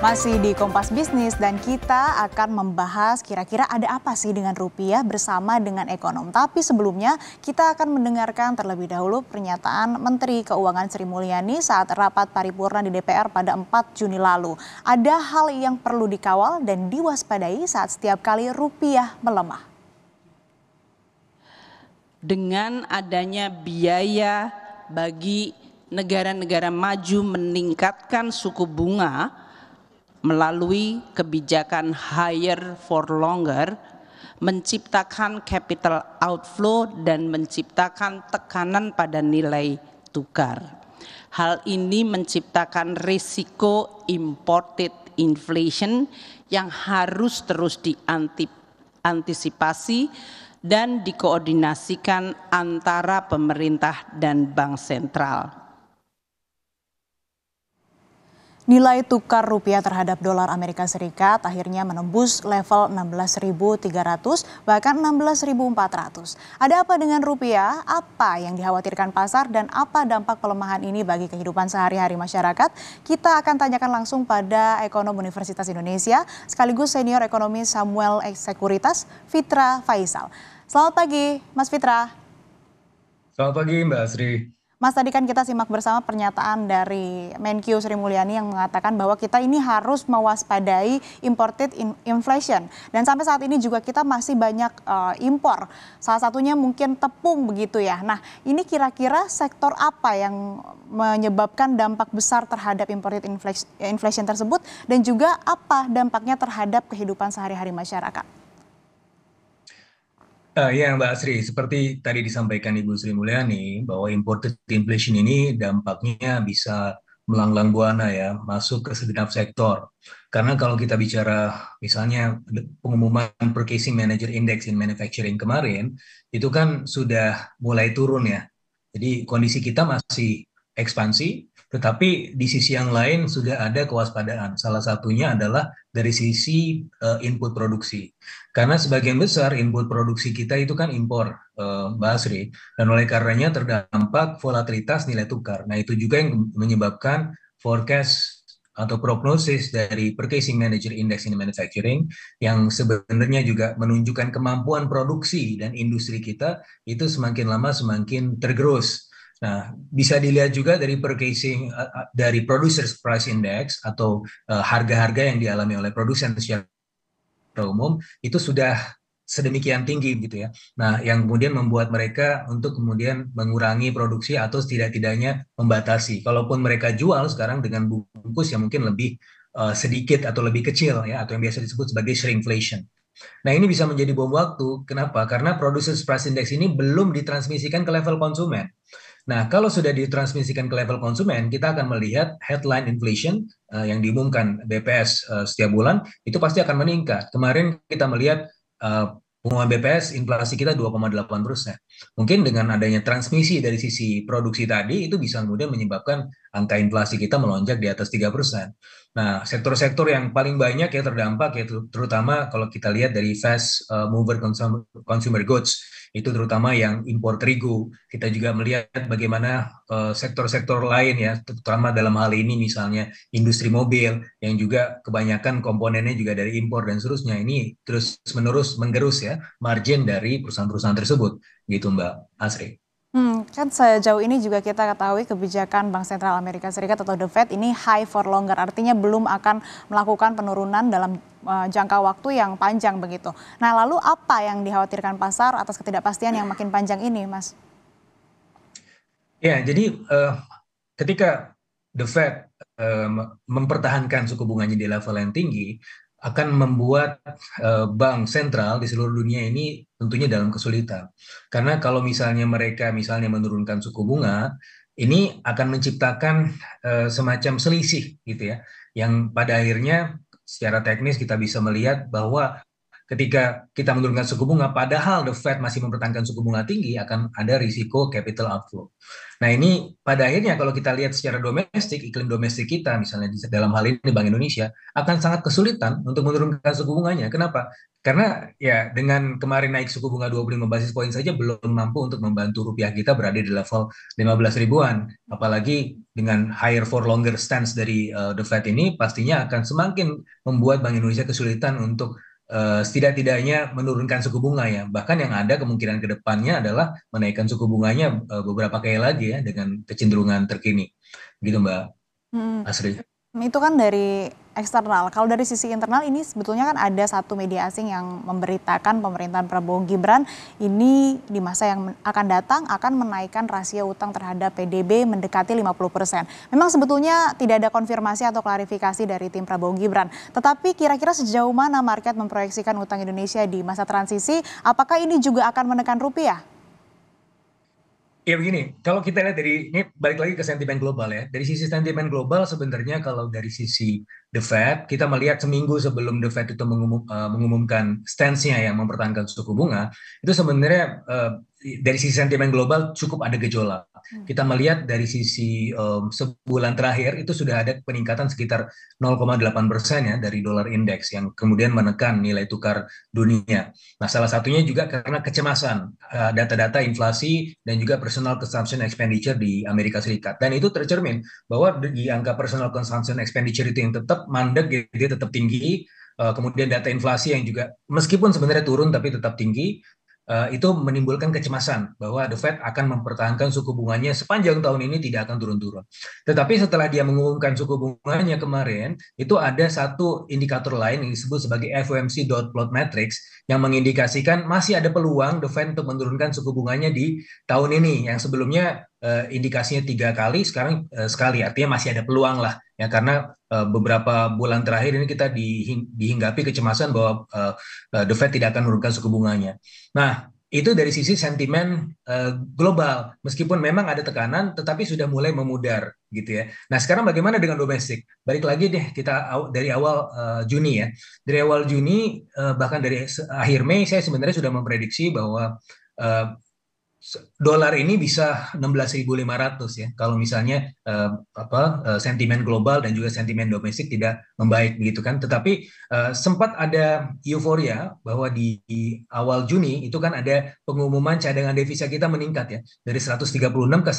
Masih di Kompas Bisnis dan kita akan membahas kira-kira ada apa sih dengan rupiah bersama dengan ekonom. Tapi sebelumnya kita akan mendengarkan terlebih dahulu pernyataan Menteri Keuangan Sri Mulyani saat rapat paripurna di DPR pada 4 Juni lalu. Ada hal yang perlu dikawal dan diwaspadai saat setiap kali rupiah melemah. Dengan adanya biaya bagi negara-negara maju meningkatkan suku bunga, melalui kebijakan higher for longer menciptakan capital outflow dan menciptakan tekanan pada nilai tukar. Hal ini menciptakan risiko imported inflation yang harus terus diantisipasi dan dikoordinasikan antara pemerintah dan bank sentral. Nilai tukar rupiah terhadap dolar Amerika Serikat akhirnya menembus level 16.300 bahkan 16.400. Ada apa dengan rupiah? Apa yang dikhawatirkan pasar dan apa dampak pelemahan ini bagi kehidupan sehari-hari masyarakat? Kita akan tanyakan langsung pada ekonom Universitas Indonesia sekaligus senior ekonomi Samuel Sekuritas Fitra Faisal. Selamat pagi, Mas Fitra. Selamat pagi, Mbak Asri. Mas tadi kan kita simak bersama pernyataan dari Menkyu Sri Mulyani yang mengatakan bahwa kita ini harus mewaspadai imported in inflation dan sampai saat ini juga kita masih banyak uh, impor. Salah satunya mungkin tepung begitu ya. Nah, ini kira-kira sektor apa yang menyebabkan dampak besar terhadap imported inflation tersebut dan juga apa dampaknya terhadap kehidupan sehari-hari masyarakat? Uh, ya Mbak Asri, seperti tadi disampaikan Ibu Sri Mulyani bahwa imported inflation ini dampaknya bisa melanglang buana ya, masuk ke segenap sektor. Karena kalau kita bicara misalnya pengumuman Purchasing Manager Index in Manufacturing kemarin, itu kan sudah mulai turun ya. Jadi kondisi kita masih ekspansi, tetapi di sisi yang lain sudah ada kewaspadaan. Salah satunya adalah dari sisi uh, input produksi. Karena sebagian besar input produksi kita itu kan impor, uh, Mbak Asri. Dan oleh karenanya terdampak volatilitas nilai tukar. Nah, itu juga yang menyebabkan forecast atau prognosis dari Purchasing Manager Index in Manufacturing yang sebenarnya juga menunjukkan kemampuan produksi dan industri kita itu semakin lama semakin tergerus Nah, bisa dilihat juga dari purchasing uh, dari producers price index atau eh, harga-harga uh, yang dialami oleh produsen secara umum itu sudah sedemikian tinggi gitu ya. Nah, yang kemudian membuat mereka untuk kemudian mengurangi produksi atau setidak-tidaknya membatasi. Kalaupun mereka jual sekarang dengan bungkus yang mungkin lebih uh, sedikit atau lebih kecil ya atau yang biasa disebut sebagai shrinkflation. Nah, ini bisa menjadi bom waktu. Kenapa? Karena producers price index ini belum ditransmisikan ke level konsumen. Nah, kalau sudah ditransmisikan ke level konsumen, kita akan melihat headline inflation uh, yang diumumkan BPS uh, eh, setiap bulan itu pasti akan meningkat. Kemarin kita melihat uh, eh, BPS inflasi kita 2,8 persen. Mungkin dengan adanya transmisi dari sisi produksi tadi itu bisa kemudian menyebabkan angka inflasi kita melonjak di atas 3 persen. Nah, sektor-sektor yang paling banyak ya terdampak yaitu terutama kalau kita lihat dari fast uh, mover consumer goods itu terutama yang impor terigu. Kita juga melihat bagaimana eh, sektor-sektor uh, lain ya, terutama dalam hal ini misalnya industri mobil yang juga kebanyakan komponennya juga dari impor dan seterusnya. Ini terus menerus menggerus ya margin dari perusahaan-perusahaan tersebut, gitu Mbak Asri. Hmm, kan sejauh ini juga kita ketahui kebijakan Bank Sentral Amerika Serikat atau The Fed ini high for longer, artinya belum akan melakukan penurunan dalam uh, jangka waktu yang panjang begitu. Nah, lalu apa yang dikhawatirkan pasar atas ketidakpastian yang makin panjang ini, Mas? Ya, jadi uh, ketika The Fed uh, mempertahankan suku bunganya di level yang tinggi, akan membuat eh, bank sentral di seluruh dunia ini tentunya dalam kesulitan. Karena kalau misalnya mereka misalnya menurunkan suku bunga, ini akan menciptakan eh, semacam selisih gitu ya, yang pada akhirnya secara teknis kita bisa melihat bahwa ketika kita menurunkan suku bunga padahal the Fed masih mempertahankan suku bunga tinggi akan ada risiko capital outflow. Nah ini pada akhirnya kalau kita lihat secara domestik iklim domestik kita misalnya di dalam hal ini Bank Indonesia akan sangat kesulitan untuk menurunkan suku bunganya. Kenapa? Karena ya dengan kemarin naik suku bunga 25 basis poin saja belum mampu untuk membantu rupiah kita berada di level 15 ribuan. Apalagi dengan higher for longer stance dari uh, the Fed ini pastinya akan semakin membuat Bank Indonesia kesulitan untuk Eh, setidak-tidaknya menurunkan suku bunga ya. Bahkan yang ada kemungkinan ke depannya adalah menaikkan suku bunganya eh, beberapa kali lagi ya dengan kecenderungan terkini. Gitu Mbak hmm. Asri. Itu kan dari eksternal. Kalau dari sisi internal ini sebetulnya kan ada satu media asing yang memberitakan pemerintahan Prabowo Gibran ini di masa yang akan datang akan menaikkan rasio utang terhadap PDB mendekati 50%. Memang sebetulnya tidak ada konfirmasi atau klarifikasi dari tim Prabowo Gibran. Tetapi kira-kira sejauh mana market memproyeksikan utang Indonesia di masa transisi? Apakah ini juga akan menekan rupiah? Ya begini, kalau kita lihat dari ini balik lagi ke sentimen global ya. Dari sisi sentimen global sebenarnya kalau dari sisi The Fed, kita melihat seminggu sebelum The Fed itu mengumum, uh, mengumumkan stance-nya yang mempertahankan suku bunga, itu sebenarnya uh, dari sisi sentimen global cukup ada gejolak. Hmm. Kita melihat dari sisi um, sebulan terakhir itu sudah ada peningkatan sekitar 0,8 persen ya dari dolar indeks yang kemudian menekan nilai tukar dunia. Nah salah satunya juga karena kecemasan data-data uh, inflasi dan juga personal consumption expenditure di Amerika Serikat. Dan itu tercermin bahwa di angka personal consumption expenditure itu yang tetap mandek, dia tetap tinggi kemudian data inflasi yang juga meskipun sebenarnya turun tapi tetap tinggi Eh, itu menimbulkan kecemasan bahwa The Fed akan mempertahankan suku bunganya sepanjang tahun ini tidak akan turun-turun. Tetapi setelah dia mengumumkan suku bunganya kemarin, itu ada satu indikator lain yang disebut sebagai FOMC dot plot matrix yang mengindikasikan masih ada peluang The Fed untuk menurunkan suku bunganya di tahun ini yang sebelumnya eh, indikasinya tiga kali, sekarang eh, sekali, artinya masih ada peluang lah ya karena uh, beberapa bulan terakhir ini kita dihing dihinggapi kecemasan bahwa uh, the Fed tidak akan menurunkan suku bunganya. Nah, itu dari sisi sentimen uh, global meskipun memang ada tekanan tetapi sudah mulai memudar gitu ya. Nah, sekarang bagaimana dengan domestik? Balik lagi deh kita aw dari awal uh, Juni ya. Dari awal Juni uh, bahkan dari akhir Mei saya sebenarnya sudah memprediksi bahwa dolar ini bisa 16.500 ya kalau misalnya eh, apa eh, sentimen global dan juga sentimen domestik tidak membaik begitu kan tetapi eh, sempat ada euforia bahwa di, di awal Juni itu kan ada pengumuman cadangan devisa kita meningkat ya dari 136 ke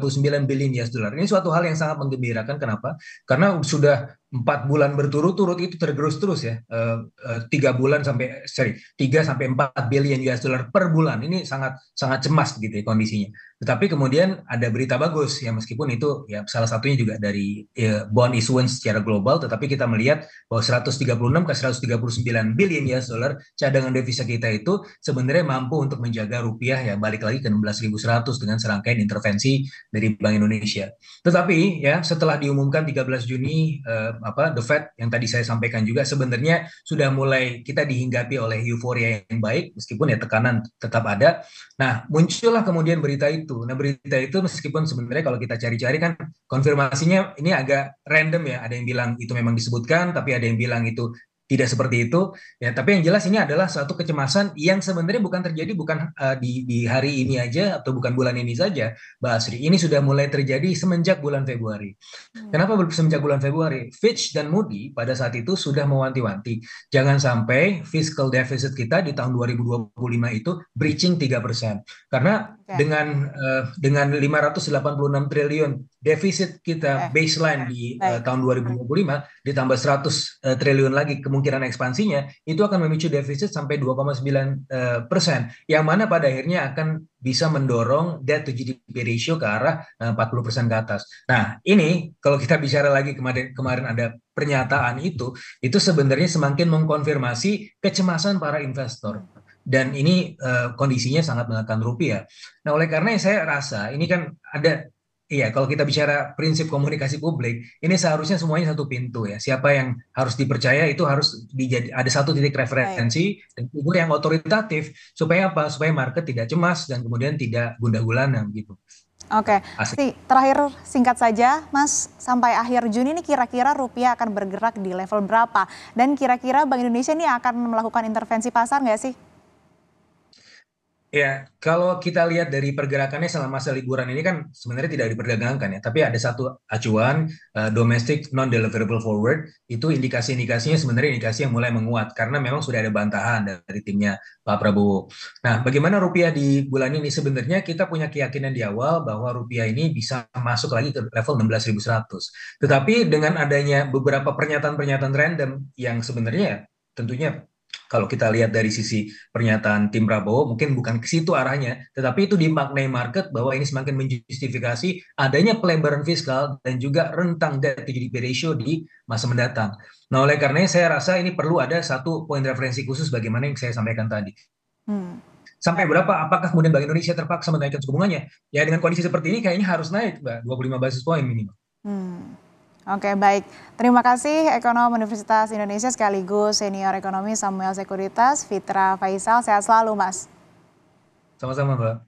139 billion US dollar ini suatu hal yang sangat menggembirakan kenapa karena sudah empat bulan berturut-turut itu tergerus terus ya eh, eh, tiga bulan sampai sorry tiga sampai empat billion US dollar per bulan ini sangat sangat cemas gitu ya kondisinya tetapi kemudian ada berita bagus ya meskipun itu ya salah satunya juga dari ya, bond issuance secara global tetapi kita melihat bahwa 136 ke 139 billion ya dollar cadangan devisa kita itu sebenarnya mampu untuk menjaga rupiah ya balik lagi ke 16.100 dengan serangkaian intervensi dari Bank Indonesia. Tetapi ya setelah diumumkan 13 Juni eh, apa The Fed yang tadi saya sampaikan juga sebenarnya sudah mulai kita dihinggapi oleh euforia yang baik meskipun ya tekanan tetap ada. Nah, muncullah kemudian berita itu itu. Nah berita itu meskipun sebenarnya kalau kita cari-cari kan konfirmasinya ini agak random ya. Ada yang bilang itu memang disebutkan, tapi ada yang bilang itu tidak seperti itu ya tapi yang jelas ini adalah suatu kecemasan yang sebenarnya bukan terjadi bukan uh, di di hari ini aja atau bukan bulan ini saja Mbak Asri ini sudah mulai terjadi semenjak bulan Februari hmm. kenapa semenjak bulan Februari Fitch dan Moody pada saat itu sudah mewanti-wanti jangan sampai fiscal deficit kita di tahun 2025 itu breaching 3% karena okay. dengan uh, dengan 586 triliun defisit kita eh. baseline di uh, tahun 2025 ditambah 100 uh, triliun lagi kemudian kemungkinan ekspansinya itu akan memicu defisit sampai 2,9 eh, persen, yang mana pada akhirnya akan bisa mendorong debt to GDP ratio ke arah 40 eh, persen ke atas. Nah ini kalau kita bicara lagi kemarin kemarin ada pernyataan itu, itu sebenarnya semakin mengkonfirmasi kecemasan para investor dan ini uh, kondisinya sangat menekan rupiah. Nah, oleh karena saya rasa ini kan ada Iya, kalau kita bicara prinsip komunikasi publik, ini seharusnya semuanya satu pintu ya. Siapa yang harus dipercaya itu harus dijadi, ada satu titik referensi dan figur yang otoritatif supaya apa? Supaya market tidak cemas dan kemudian tidak gundah gulana gitu. Oke, okay. terakhir singkat saja, Mas, sampai akhir Juni ini kira-kira rupiah akan bergerak di level berapa? Dan kira-kira Bank Indonesia ini akan melakukan intervensi pasar nggak sih? Ya, kalau kita lihat dari pergerakannya selama masa liburan ini kan sebenarnya tidak diperdagangkan ya, tapi ada satu acuan uh, domestic non deliverable forward itu indikasi-indikasinya sebenarnya indikasi yang mulai menguat karena memang sudah ada bantahan dari timnya Pak Prabowo. Nah, bagaimana rupiah di bulan ini sebenarnya kita punya keyakinan di awal bahwa rupiah ini bisa masuk lagi ke level 16.100. Tetapi dengan adanya beberapa pernyataan-pernyataan random yang sebenarnya tentunya kalau kita lihat dari sisi pernyataan tim Prabowo mungkin bukan ke situ arahnya, tetapi itu dimaknai market bahwa ini semakin menjustifikasi adanya pelebaran fiskal dan juga rentang debt to GDP ratio di masa mendatang. Nah, oleh karenanya saya rasa ini perlu ada satu poin referensi khusus bagaimana yang saya sampaikan tadi. Hmm. Sampai berapa? Apakah kemudian Bank Indonesia terpaksa menaikkan suku bunganya? Ya dengan kondisi seperti ini kayaknya harus naik, Mbak, 25 basis poin minimal. Hmm. Oke baik, terima kasih ekonom Universitas Indonesia sekaligus senior ekonomi Samuel Sekuritas Fitra Faisal. Sehat selalu Mas. Sama-sama Mbak.